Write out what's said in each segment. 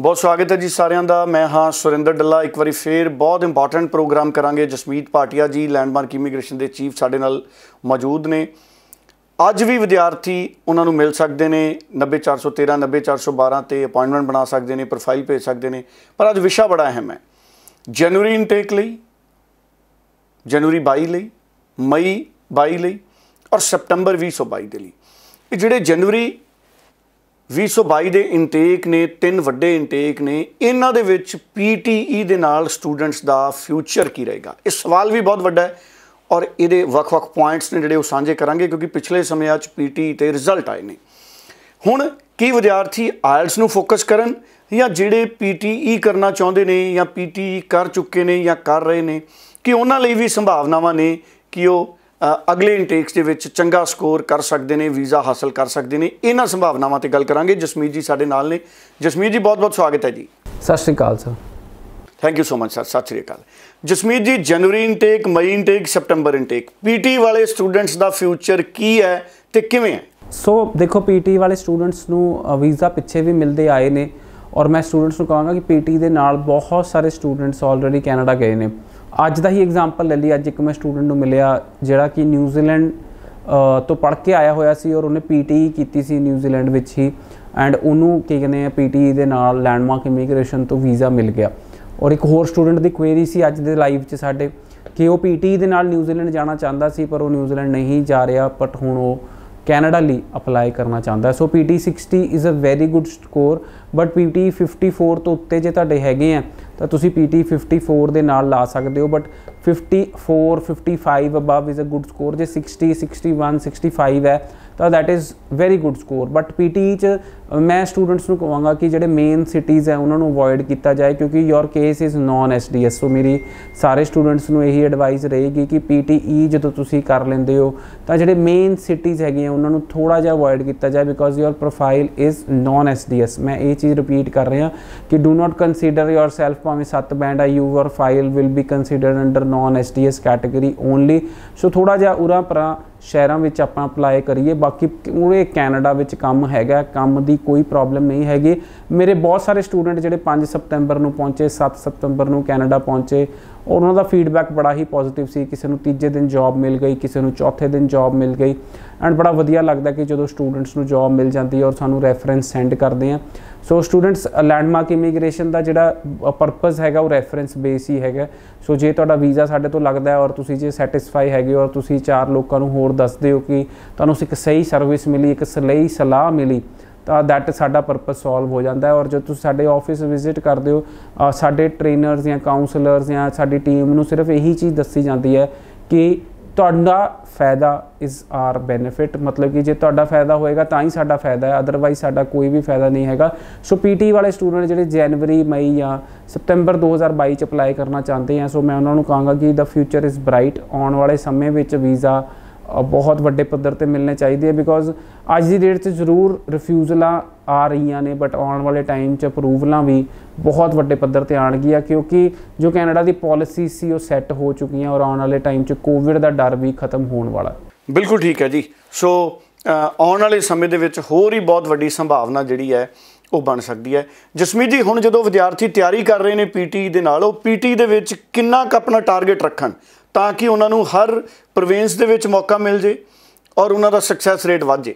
ਬਹੁਤ ਸਵਾਗਤ ਹੈ ਜੀ ਸਾਰਿਆਂ ਦਾ ਮੈਂ ਹਾਂ ਸੁਰਿੰਦਰ ਡੱਲਾ ਇੱਕ ਵਾਰੀ ਫੇਰ ਬਹੁਤ ਇੰਪੋਰਟੈਂਟ ਪ੍ਰੋਗਰਾਮ ਕਰਾਂਗੇ ਜਸਮੀਤ ਪਾਟਿਆ ਜੀ ਲੈਂਡਮਾਰਕ ਇਮੀਗ੍ਰੇਸ਼ਨ ਦੇ ਚੀਫ ਸਾਡੇ ਨਾਲ ਮੌਜੂਦ ਨੇ ਅੱਜ ਵੀ ਵਿਦਿਆਰਥੀ ਉਹਨਾਂ ਨੂੰ ਮਿਲ ਸਕਦੇ ਨੇ 90413 90412 ਤੇ ਅਪਾਇੰਟਮੈਂਟ ਬਣਾ ਸਕਦੇ ਨੇ ਪ੍ਰੋਫਾਈਲ ਭੇਜ ਸਕਦੇ ਨੇ ਪਰ ਅੱਜ ਵਿਸ਼ਾ ਬੜਾ ਅਹਿਮ ਹੈ ਜਨੂਰੀ ਇਨਟੇਕ ਲਈ ਜਨੂਰੀ 22 ਲਈ ਮਈ 22 ਲਈ ਔਰ ਸਪਟੰਬਰ 2022 ਦੇ ਲਈ ਇਹ ਜਿਹੜੇ ਜਨੂਰੀ 2022 ਦੇ ਇਨਟੇਕ ਨੇ ਤਿੰਨ ਵੱਡੇ ਇਨਟੇਕ ਨੇ ਇਹਨਾਂ ਦੇ ਵਿੱਚ ਪੀਟੀਈ ਦੇ ਨਾਲ ਸਟੂਡੈਂਟਸ ਦਾ ਫਿਊਚਰ ਕੀ ਰਹੇਗਾ ਇਹ ਸਵਾਲ ਵੀ ਬਹੁਤ ਵੱਡਾ ਹੈ ਔਰ ਇਹਦੇ ਵੱਖ-ਵੱਖ ਪੁਆਇੰਟਸ ਨੇ ਜਿਹੜੇ ਉਹ ਸਾਂਝੇ ਕਰਾਂਗੇ ਕਿਉਂਕਿ ਪਿਛਲੇ ਸਮਿਆਂ 'ਚ ਪੀਟੀ ਤੇ ਰਿਜ਼ਲਟ ਆਏ ਨੇ ਹੁਣ ਕੀ ਵਿਦਿਆਰਥੀ ਆਇਲਸ ਨੂੰ ਫੋਕਸ ਕਰਨ ਜਾਂ ਜਿਹੜੇ ਪੀਟੀਈ ਕਰਨਾ ਚਾਹੁੰਦੇ ਨੇ ਜਾਂ ਪੀਟੀਈ ਕਰ ਚੁੱਕੇ ਨੇ ਜਾਂ ਕਰ ਰਹੇ ਨੇ ਕਿ ਉਹਨਾਂ ਲਈ ਵੀ ਸੰਭਾਵਨਾਵਾਂ ਨੇ ਕਿ ਉਹ ਅਗਲੇ ਇਨਟੇਕਸ ਦੇ ਵਿੱਚ ਚੰਗਾ ਸਕੋਰ ਕਰ ਸਕਦੇ ਨੇ ਵੀਜ਼ਾ ਹਾਸਲ ਕਰ ਸਕਦੇ ਨੇ ਇਹਨਾਂ ਸੰਭਾਵਨਾਵਾਂ ਤੇ ਗੱਲ ਕਰਾਂਗੇ ਜਸਮੀਤ ਜੀ ਸਾਡੇ ਨਾਲ ਨੇ ਜਸਮੀਤ ਜੀ ਬਹੁਤ-ਬਹੁਤ ਸਵਾਗਤ ਹੈ ਜੀ ਸਤਿ ਸ਼੍ਰੀ ਅਕਾਲ sir thank you so much sir ਸਤਿ ਸ਼੍ਰੀ ਅਕਾਲ Jasmeet ji January intake May intake September intake PT ਵਾਲੇ ਸਟੂਡੈਂਟਸ ਦਾ ਫਿਊਚਰ ਕੀ ਹੈ ਤੇ ਕਿਵੇਂ ਹੈ ਸੋ ਦੇਖੋ ਪੀਟੀ ਵਾਲੇ ਸਟੂਡੈਂਟਸ ਨੂੰ ਵੀਜ਼ਾ ਪਿੱਛੇ ਵੀ ਮਿਲਦੇ ਆਏ ਨੇ ਔਰ ਮੈਂ ਸਟੂਡੈਂਟਸ ਨੂੰ ਕਹਾਂਗਾ ਕਿ ਪੀਟੀ ਦੇ ਨਾਲ ਬਹੁਤ ਸਾਰੇ ਸਟੂਡੈਂਟਸ ਆਲਰੇਡੀ ਕੈਨੇਡਾ ਗਏ ਨੇ ਅੱਜ ਦਾ ਹੀ ਐਗਜ਼ਾਮਪਲ ਲੈ ਲਈ ਅੱਜ ਇੱਕ ਮੈਂ ਸਟੂਡੈਂਟ ਨੂੰ ਮਿਲਿਆ ਜਿਹੜਾ ਕਿ ਨਿਊਜ਼ੀਲੈਂਡ ਤੋਂ ਪੜ੍ਹ ਕੇ ਆਇਆ ਹੋਇਆ ਸੀ ਔਰ ਉਹਨੇ ਪੀਟੀ e ਕੀਤੀ ਸੀ ਨਿਊਜ਼ੀਲੈਂਡ ਵਿੱਚ ਹੀ ਐਂਡ ਉਹਨੂੰ ਕੀ ਕਹਿੰਦੇ ਆ ਪੀਟੀ e ਦੇ ਨਾਲ ਲੈਂਡਮਾਰਕ ਇਮੀਗ੍ਰੇਸ਼ਨ ਤੋਂ ਵੀਜ਼ਾ ਮਿਲ ਗਿਆ ਔਰ ਇੱਕ ਹੋਰ ਸਟੂਡੈਂਟ ਦੀ ਕੁਐਰੀ ਸੀ ਅੱਜ ਦੇ ਲਾਈਵ 'ਚ ਸਾਡੇ ਕਿ ਉਹ ਪੀਟੀ e ਦੇ ਨਾਲ ਨਿਊਜ਼ੀਲੈਂਡ ਜਾਣਾ ਚਾਹੁੰਦਾ ਸੀ ਪਰ ਉਹ ਨਿਊਜ਼ੀਲੈਂਡ ਨਹੀਂ ਜਾ ਰਿਹਾ ਬਟ ਹੁਣ ਉਹ ਕੈਨੇਡਾ ਲਈ ਅਪਲਾਈ ਕਰਨਾ ਚਾਹੁੰਦਾ so PT 60 is a very good score but PT 54 ਤੋਂ ਉੱਤੇ ਜੇ ਤੁਹਾਡੇ ਹੈਗੇ ਆ ਤਾਂ ਤੁਸੀਂ PT 54 ਦੇ ਨਾਲ ਲਾ ਸਕਦੇ ਹੋ but 54 55 above is a good score ਜੇ 60 61 65 ਹੈ ਤਾਂ that is very good score but PT ਚ ਮੈਂ ਸਟੂਡੈਂਟਸ ਨੂੰ ਕਹਾਂਗਾ ਕਿ ਜਿਹੜੇ ਮੇਨ ਸਿਟੀਜ਼ ਹੈ ਉਹਨਾਂ ਨੂੰ ਅਵੋਇਡ ਕੀਤਾ ਜਾਏ ਕਿਉਂਕਿ your case is non SDS so ਮੇਰੀ ਸਾਰੇ ਸਟੂਡੈਂਟਸ ਨੂੰ ਇਹੀ ਐਡਵਾਈਸ ਰਹੇਗੀ ਕਿ ਪੀਟੀਈ e ਜਦੋਂ ਤੁਸੀਂ ਕਰ ਲੈਂਦੇ ਹੋ ਤਾਂ ਜਿਹੜੇ ਮੇਨ ਸਿਟੀਜ਼ ਆ ਉਹਨਾਂ ਨੂੰ ਥੋੜਾ ਜਿਹਾ ਅਵੋਇਡ ਕੀਤਾ ਜਾਏ because your profile is non SDS ਮੈਂ ਇਹ ਚੀਜ਼ ਰਿਪੀਟ ਕਰ ਰਿਹਾ ਕਿ ਡੂ ਨਾਟ ਯੋਰ ਸੈਲਫ ਭਾਵੇਂ 7 ਬੈਂਡ ਆ your file will be considered under non SDS category only so ਥੋੜਾ ਜਿਹਾ ਉਰਾ ਪਰਾਂ ਸ਼ਹਿਰਾਂ ਵਿੱਚ ਆਪਾਂ ਅਪਲਾਈ ਕਰੀਏ ਬਾਕੀ ਉਹ ਕੈਨੇਡਾ ਵਿੱਚ ਕੰਮ ਹੈਗਾ ਕੰਮ ਦੀ ਕੋਈ ਪ੍ਰੋਬਲਮ ਨਹੀਂ ਹੈਗੀ ਮੇਰੇ ਬਹੁਤ ਸਾਰੇ ਸਟੂਡੈਂਟ ਜਿਹੜੇ 5 ਸਤੰਬਰ ਨੂੰ ਪਹੁੰਚੇ 7 ਸਤੰਬਰ ਨੂੰ ਕੈਨੇਡਾ ਪਹੁੰਚੇ ਉਹਨਾਂ ਦਾ ਫੀਡਬੈਕ ਬੜਾ ਹੀ ਪੋਜ਼ਿਟਿਵ ਸੀ ਕਿਸੇ ਨੂੰ ਤੀਜੇ ਦਿਨ ਜੌਬ ਮਿਲ ਗਈ ਕਿਸੇ ਨੂੰ ਚੌਥੇ ਦਿਨ ਜੌਬ ਮਿਲ ਗਈ ਐਂਡ ਬੜਾ ਵਧੀਆ ਲੱਗਦਾ ਕਿ ਜਦੋਂ ਸਟੂਡੈਂਟਸ ਨੂੰ ਜੌਬ ਮਿਲ ਜਾਂਦੀ ਹੈ ਔਰ ਸਾਨੂੰ ਰੈਫਰੈਂਸ ਸੈਂਡ ਕਰਦੇ ਆ ਸੋ ਸਟੂਡੈਂਟਸ ਲੈਂਡਮਾਰਕ ਇਮੀਗ੍ਰੇਸ਼ਨ ਦਾ ਜਿਹੜਾ ਪਰਪਸ ਹੈਗਾ ਉਹ ਰੈਫਰੈਂਸ ਬੇਸ ਹੀ ਹੈਗਾ ਸੋ ਜੇ ਤੁਹਾਡਾ ਵੀਜ਼ਾ ਸਾਡੇ ਤੋਂ ਲੱਗਦਾ ਹੈ ਔਰ ਤੁਸੀਂ ਜੇ ਸੈਟੀਸਫਾਈ ਹੈਗੇ ਔਰ ਤੁਸੀਂ ਚਾਰ ਲੋਕਾਂ ਨੂੰ ਹੋਰ ਸਾਨੂੰ ਦੱਸਦੇ ਹੋ ਕਿ ਤੁਹਾਨੂੰ ਇੱਕ ਸਹੀ ਸਰਵਿਸ ਮਿਲੀ ਇੱਕ ਸਹੀ ਸਲਾਹ ਮਿਲੀ ਤਾਂ ਦੈਟ ਸਾਡਾ ਪਰਪਸ ਸੋਲਵ ਹੋ ਜਾਂਦਾ ਹੈ ਔਰ ਜੇ ਤੁਸੀਂ ਸਾਡੇ ਆਫਿਸ ਵਿਜ਼ਿਟ ਕਰਦੇ ਹੋ ਸਾਡੇ ਟ੍ਰੇਨਰਸ ਜਾਂ ਕਾਉਂਸਲਰਸ ਜਾਂ ਸਾਡੀ ਟੀਮ ਨੂੰ ਸਿਰਫ ਇਹੀ ਚੀਜ਼ ਦੱਸੀ ਜਾਂਦੀ ਹੈ ਕਿ ਤੁਹਾਡਾ ਫਾਇਦਾ ਇਜ਼ ਆਰ ਬੈਨੀਫਿਟ ਮਤਲਬ ਕਿ ਜੇ ਤੁਹਾਡਾ ਫਾਇਦਾ ਹੋਏਗਾ ਤਾਂ ਹੀ ਸਾਡਾ ਫਾਇਦਾ ਹੈ ਅਦਰਵਾਈਜ਼ ਸਾਡਾ ਕੋਈ ਵੀ ਫਾਇਦਾ ਨਹੀਂ ਹੈਗਾ ਸੋ ਪੀਟੀ ਵਾਲੇ ਸਟੂਡੈਂਟ ਜਿਹੜੇ ਜਨਵਰੀ ਮਈ ਜਾਂ ਸਤੰਬਰ 2022 ਚ ਅਪਲਾਈ ਕਰਨਾ ਚਾਹੁੰਦੇ ਆ ਸੋ ਮੈਂ ਉਹਨਾਂ ਨੂੰ ਕਹਾਂਗਾ ਕਿ ਦਾ ਫਿਊਚਰ ਇਜ਼ ਬ੍ਰਾਈਟ ਆਉਣ ਵਾਲੇ ਸਮੇਂ ਵਿੱਚ ਵੀਜ਼ਾ ਬਹੁਤ ਵੱਡੇ ਪੱਧਰ ਤੇ ਮਿਲਨੇ ਚਾਹੀਦੇ ਆ ਬਿਕੋਜ਼ ਅੱਜ ਦੀ ਡੇਟ 'ਚ ਜ਼ਰੂਰ ਰਿਫਿਊਜ਼ਲਾਂ ਆ ਰਹੀਆਂ ਨੇ ਬਟ ਆਉਣ ਵਾਲੇ ਟਾਈਮ 'ਚ ਅਪਰੂਵਲਾਂ ਵੀ ਬਹੁਤ ਵੱਡੇ ਪੱਧਰ ਤੇ ਆਣਗੀਆਂ ਕਿਉਂਕਿ ਜੋ ਕੈਨੇਡਾ ਦੀ ਪਾਲਿਸੀ ਸੀ ਉਹ ਸੈੱਟ ਹੋ ਚੁੱਕੀਆਂ ਔਰ ਆਉਣ ਵਾਲੇ ਟਾਈਮ 'ਚ ਕੋਵਿਡ ਦਾ ਡਰ ਵੀ ਖਤਮ ਹੋਣ ਵਾਲਾ ਬਿਲਕੁਲ ਠੀਕ ਹੈ ਜੀ ਸੋ ਆਉਣ ਵਾਲੇ ਸਮੇਂ ਦੇ ਵਿੱਚ ਹੋਰ ਹੀ ਬਹੁਤ ਵੱਡੀ ਸੰਭਾਵਨਾ ਜਿਹੜੀ ਹੈ ਉਹ ਬਣ ਸਕਦੀ ਹੈ ਜਸਮੀਤ ਜੀ ਹੁਣ ਜਦੋਂ ਵਿਦਿਆਰਥੀ ਤਿਆਰੀ ਕਰ ਰਹੇ ਨੇ ਪੀਟੀ ਦੇ ਨਾਲ ਉਹ ਪੀਟੀ ਦੇ ਵਿੱਚ ਕਿੰਨਾ ਕੁ ਆਪਣਾ ਟਾਰਗੇਟ ਰੱਖਣ ਤਾਂ ਕਿ ਉਹਨਾਂ ਨੂੰ ਹਰ ਪ੍ਰੋਵਿੰਸ ਦੇ ਵਿੱਚ ਮੌਕਾ ਮਿਲ ਜੇ ਔਰ ਉਹਨਾਂ ਦਾ ਸਕਸੈਸ ਰੇਟ ਵਧ ਜੇ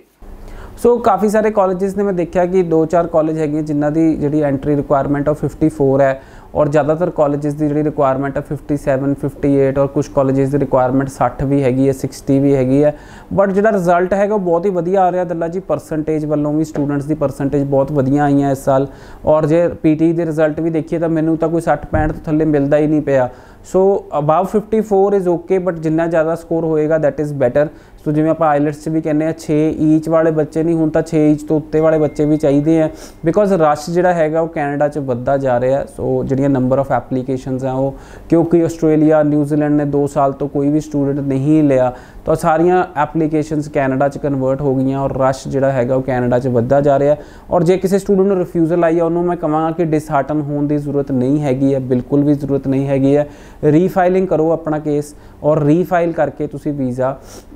ਸੋ ਕਾਫੀ ਸਾਰੇ ਕਾਲਜਸ ਨੇ ਮੈਂ ਦੇਖਿਆ ਕਿ 2-4 ਕਾਲਜ ਹੈਗੇ ਜਿਨ੍ਹਾਂ ਦੀ ਜਿਹੜੀ ਐਂਟਰੀ ਰਿਕੁਆਇਰਮੈਂਟ ਆ 54 ਹੈ ਔਰ ਜ਼ਿਆਦਾਤਰ ਕਾਲਜਸ ਦੀ ਜਿਹੜੀ ਰਿਕੁਆਇਰਮੈਂਟ ਹੈ 57 58 ਔਰ ਕੁਝ ਕਾਲਜਸ ਦੀ ਰਿਕੁਆਇਰਮੈਂਟ 60 ਵੀ ਹੈਗੀ ਹੈ 60 ਵੀ ਹੈਗੀ ਹੈ ਬਟ ਜਿਹੜਾ ਰਿਜ਼ਲਟ ਹੈਗਾ ਉਹ ਬਹੁਤ ਹੀ ਵਧੀਆ ਆ ਰਿਹਾ ਦੱਲਾ ਜੀ ਪਰਸੈਂਟੇਜ ਵੱਲੋਂ ਵੀ ਸਟੂਡੈਂਟਸ ਦੀ ਪਰਸੈਂਟੇਜ ਬਹੁਤ ਵਧੀਆ ਆਈਆਂ ਇਸ ਸਾਲ ਔਰ ਜੇ ਪੀਟੀ e ਦੇ ਰਿਜ਼ਲਟ ਵੀ ਦੇਖੀਏ ਤਾਂ ਮੈਨੂੰ ਤਾਂ ਕੋਈ 60 65 ਤੋਂ ਥੱਲੇ ਮਿਲਦਾ ਹੀ ਨਹੀਂ ਪਿਆ so above 54 is okay but ਜਿੰਨਾ ਜ਼ਿਆਦਾ ਸਕੋਰ ਹੋਏਗਾ ਥੈਟ ਇਜ਼ ਬੈਟਰ ਸੋ ਜਿਵੇਂ ਆਪਾਂ ਆਇਲਟਸ 'ਚ ਵੀ ਕਹਿੰਦੇ ਆ 6 ਈਚ ਵਾਲੇ ਬੱਚੇ ਨਹੀਂ ਹੁਣ ਤਾਂ 6 ਈਚ ਤੋਂ ਉੱਤੇ ਵਾਲੇ ਬੱਚੇ ਵੀ ਚਾਹੀਦੇ ਆ ਬਿਕੋਜ਼ ਰਸ਼ ਜਿਹੜਾ ਹੈਗਾ ਉਹ ਕੈਨੇਡਾ 'ਚ ਵੱਧਦਾ ਜਾ ਰਿਹਾ ਸੋ ਜਿਹੜੀਆਂ ਨੰਬਰ ਆਫ ਐਪਲੀਕੇਸ਼ਨਸ ਆ ਉਹ ਕਿਉਂਕਿ ਆਸਟ੍ਰੇਲੀਆ ਨਿਊਜ਼ੀਲੈਂਡ ਨੇ 2 ਸਾਲ ਤੋਂ ਕੋਈ ਵੀ ਸਟੂਡੈਂਟ ਨਹੀਂ ਲਿਆ ਤਾਂ ਸਾਰੀਆਂ ਐਪਲੀਕੇਸ਼ਨਸ ਕੈਨੇਡਾ 'ਚ ਕਨਵਰਟ ਹੋ ਗਈਆਂ ਔਰ ਰਸ਼ ਜਿਹੜਾ ਹੈਗਾ ਉਹ ਕੈਨੇਡਾ 'ਚ ਵੱਧਦਾ ਜਾ ਰਿਹਾ ਔਰ ਜੇ ਕਿਸੇ ਸਟੂਡੈਂਟ ਨੂੰ ਰਿਫਿਊਜ਼ਲ ਆਈ ਆ ਉਹਨੂੰ ਮੈਂ ਕਹਾਂਗਾ ਕਿ ਡਿਸਹਾਰਟਨ ਹੋਣ ਦੀ ਜ਼ਰੂਰਤ ਨਹੀਂ ਹੈਗੀ ਹੈ ਬਿਲਕੁਲ ਵੀ ਜ਼ਰੂਰਤ ਨਹੀਂ ਹੈਗੀ ਹੈ ਰੀਫਾਈਲਿੰਗ ਕਰੋ ਆਪਣਾ ਕੇਸ ਔਰ ਰੀਫਾਈਲ ਕਰਕੇ ਤੁਸੀਂ ਵੀਜ਼ਾ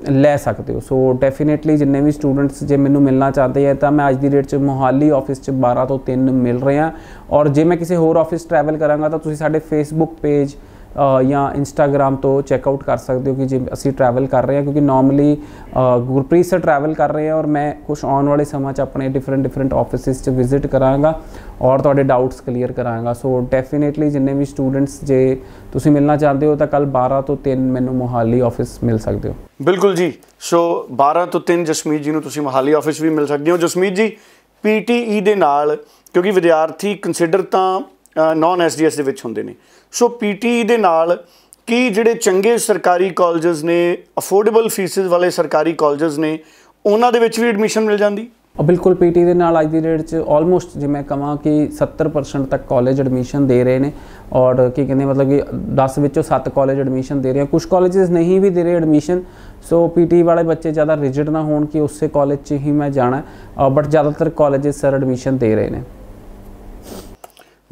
ਲੈ ਸਕਦੇ ਹੋ ਸੋ ਡੈਫੀਨਿਟਲੀ ਜਿੰਨੇ ਵੀ ਸਟੂਡੈਂਟਸ ਜੇ ਮੈਨੂੰ ਮਿਲਣਾ ਚਾਹਦੇ ਆ ਤਾਂ ਮੈਂ ਅੱਜ ਦੀ ਡੇਟ 'ਚ ਮੋਹਾਲੀ ਆਫਿਸ 'ਚ 12 ਤੋਂ 3 ਮਿਲ ਰਿਹਾ ਔਰ ਜੇ ਮੈਂ ਕਿਸੇ ਹੋਰ ਆਫਿਸ ਟਰੈਵਲ ਕਰਾਂਗਾ ਤਾਂ ਤੁਸੀਂ ਸਾਡੇ ਫੇਸਬੁੱਕ ਪੇਜ ਜਾਂ ਇੰਸਟਾਗ੍ਰam ਤੋਂ ਚੈੱਕ ਆਊਟ ਕਰ ਸਕਦੇ ਹੋ ਕਿ ਜੇ ਅਸੀਂ ਟਰੈਵਲ ਕਰ ਰਹੇ ਹਾਂ ਕਿਉਂਕਿ ਨਾਰਮਲੀ ਗੁਰਪ੍ਰੀਤ ਸਰ ਟਰੈਵਲ ਕਰ ਰਹੇ ਆ ਔਰ ਮੈਂ ਕੁਝ ਆਉਣ ਵਾਲੇ ਸਮਾਂ 'ਚ ਆਪਣੇ ਡਿਫਰੈਂਟ ਡਿਫਰੈਂਟ ਆਫਿਸਿਸ 'ਚ ਵਿਜ਼ਿਟ ਕਰਾਂਗਾ ਔਰ ਤੁਹਾਡੇ ਡਾਊਟਸ ਕਲੀਅਰ ਕਰਾਂਗਾ ਸੋ ਡੈਫੀਨਿਟਲੀ ਜਿੰਨੇ ਵੀ ਸਟੂਡੈਂਟਸ ਜੇ ਤੁਸੀਂ ਮਿਲਣਾ ਚਾਹੁੰਦੇ ਹੋ ਤਾਂ ਕੱਲ 12 ਤੋਂ 3 ਮੈਨੂੰ ਮੋਹਾਲੀ ਆਫਿਸ ਮਿਲ ਸਕਦੇ ਹੋ ਬਿਲਕੁਲ ਜੀ ਸੋ 12 ਤੋਂ 3 ਜਸਮੀਤ ਜੀ ਨੂੰ ਤੁਸੀਂ ਮੋਹਾਲੀ ਆਫਿਸ ਵੀ ਮਿਲ ਸਕਦੇ ਹੋ ਜਸਮੀਤ ਜੀ ਪੀਟੀਈ e ਦੇ ਨਾਲ ਕਿਉਂਕਿ ਵਿਦਿਆਰਥੀ ਕੰਸੀਡਰ ਤਾਂ ਨਾਨ ਐਸਡੀਐਸ ਦੇ ਵਿੱਚ ਹੁੰਦੇ ਨੇ ਸੋ ਪੀਟੀ e ਦੇ ਨਾਲ ਕੀ ਜਿਹੜੇ ਚੰਗੇ ਸਰਕਾਰੀ ਕਾਲਜਸ ਨੇ ਅਫੋਰਡੇਬਲ ਫੀਸਿਸ ਵਾਲੇ ਸਰਕਾਰੀ ਕਾਲਜਸ ਨੇ ਉਹਨਾਂ ਦੇ ਵਿੱਚ ਵੀ ਐਡਮਿਸ਼ਨ ਮਿਲ ਜਾਂਦੀ ਬਿਲਕੁਲ ਪੀਟੀ e ਦੇ ਨਾਲ ਅੱਜ ਦੀ ਰੇਟ 'ਚ ਆਲਮੋਸਟ ਜੇ ਮੈਂ ਕਹਾਂ ਕਿ 70% ਤੱਕ ਕਾਲਜ ਐਡਮਿਸ਼ਨ ਦੇ ਰਹੇ ਨੇ ਔਰ ਕੀ ਕਹਿੰਦੇ ਮਤਲਬ ਕਿ 10 ਵਿੱਚੋਂ 7 ਕਾਲਜ ਐਡਮਿਸ਼ਨ ਦੇ ਰਹੇ ਆ ਕੁਝ ਕਾਲਜਸ ਨਹੀਂ ਵੀ ਦੇ ਰਹੇ ਐਡਮਿਸ਼ਨ ਸੋ ਪੀਟੀ ਵਾਲੇ ਬੱਚੇ ਜ਼ਿਆਦਾ ਰਿਜਿਡ ਨਾ ਹੋਣ ਕਿ ਉਸੇ ਕਾਲਜ 'ਚ ਹੀ ਮੈਂ ਜਾਣਾ ਬਟ ਜ਼ਿਆਦਾਤਰ ਕਾਲਜਸ ਸਰ ਐਡਮਿਸ਼ਨ ਦੇ ਰਹੇ ਨੇ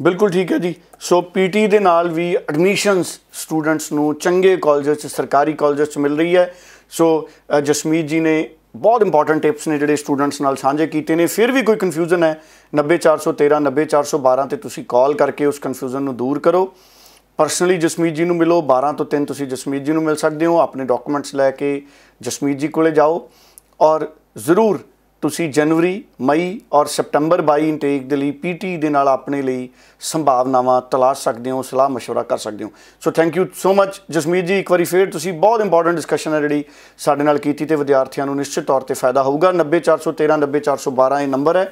ਬਿਲਕੁਲ ਠੀਕ ਹੈ ਜੀ ਸੋ ਪੀਟੀ ਦੇ ਨਾਲ ਵੀ ਐਡਮਿਸ਼ਨਸ ਸਟੂਡੈਂਟਸ ਨੂੰ ਚੰਗੇ ਕਾਲਜਸ 'ਚ ਸਰਕਾਰੀ ਕਾਲਜਸ 'ਚ ਮਿਲ ਰਹੀ ਹੈ ਸੋ ਜਸਮੀਤ ਜੀ ਨੇ ਬਹੁਤ ਇੰਪੋਰਟੈਂਟ ਟਿਪਸ ਨੇ ਜਿਹੜੇ ਸਟੂਡੈਂਟਸ ਨਾਲ ਸਾਂਝੇ ਕੀਤੇ ਨੇ ਫਿਰ ਵੀ ਕੋਈ ਕਨਫਿਊਜ਼ਨ ਹੈ 90413 90412 ਤੇ ਤੁਸੀਂ ਕਾਲ ਕਰਕੇ ਉਸ ਕਨਫਿਊਜ਼ਨ ਨੂੰ ਦੂਰ ਕਰੋ ਪਰਸਨਲੀ ਜਸਮੀਤ ਜੀ ਨੂੰ ਮਿਲੋ 12 ਤੋਂ 3 ਤੁਸੀਂ ਜਸਮੀਤ ਜੀ ਨੂੰ ਮਿਲ ਸਕਦੇ ਹੋ ਆਪਣੇ ਡਾਕੂਮੈਂਟਸ ਲੈ ਕੇ ਜਸਮੀਤ ਜੀ ਕੋਲੇ ਜਾਓ ਔਰ ਜ਼ਰੂਰ ਤੁਸੀਂ ਜਨਵਰੀ ਮਈ ਔਰ ਸਪਟੰਬਰ 22 ਇਨਟੇਕ ਦੇ ਲਈ ਪੀਟੀ ਦੇ ਨਾਲ ਆਪਣੇ ਲਈ ਸੰਭਾਵਨਾਵਾਂ ਤਲਾਸ਼ ਸਕਦੇ ਹੋ ਸਲਾਹ مشورہ ਕਰ ਸਕਦੇ ਹੋ so thank you so much Jasmeet ji ਇੱਕ ਵਾਰੀ ਫੇਰ ਤੁਸੀਂ ਬਹੁਤ ਇੰਪੋਰਟੈਂਟ ਡਿਸਕਸ਼ਨ ਹੈ ਜਿਹੜੀ ਸਾਡੇ ਨਾਲ ਕੀਤੀ ਤੇ ਵਿਦਿਆਰਥੀਆਂ ਨੂੰ ਨਿਸ਼ਚਿਤ ਤੌਰ ਤੇ ਫਾਇਦਾ ਹੋਊਗਾ 90413 ਇਹ ਨੰਬਰ ਹੈ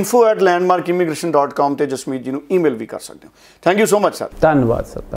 info@landmarkimmigration.com ਤੇ ਜਸਮੀਤ ਜੀ ਨੂੰ ਈਮੇਲ ਵੀ ਕਰ ਸਕਦੇ ਹੋ thank you so much sir ਧੰਨਵਾਦ ਸਰ